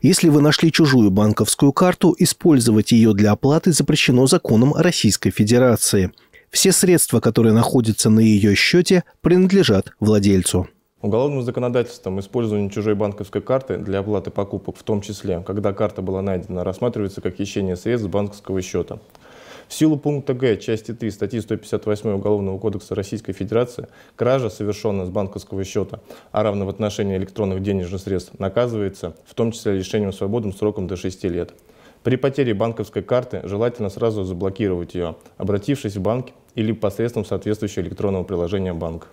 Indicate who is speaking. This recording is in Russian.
Speaker 1: Если вы нашли чужую банковскую карту, использовать ее для оплаты запрещено законом Российской Федерации. Все средства, которые находятся на ее счете, принадлежат владельцу.
Speaker 2: Уголовным законодательством использование чужой банковской карты для оплаты покупок, в том числе, когда карта была найдена, рассматривается как хищение средств с банковского счета. В силу пункта Г части 3 статьи 158 Уголовного кодекса Российской Федерации кража, совершенная с банковского счета, а равно в отношении электронных денежных средств, наказывается, в том числе лишением свободным сроком до 6 лет. При потере банковской карты желательно сразу заблокировать ее, обратившись в банк или посредством соответствующего электронного приложения банка.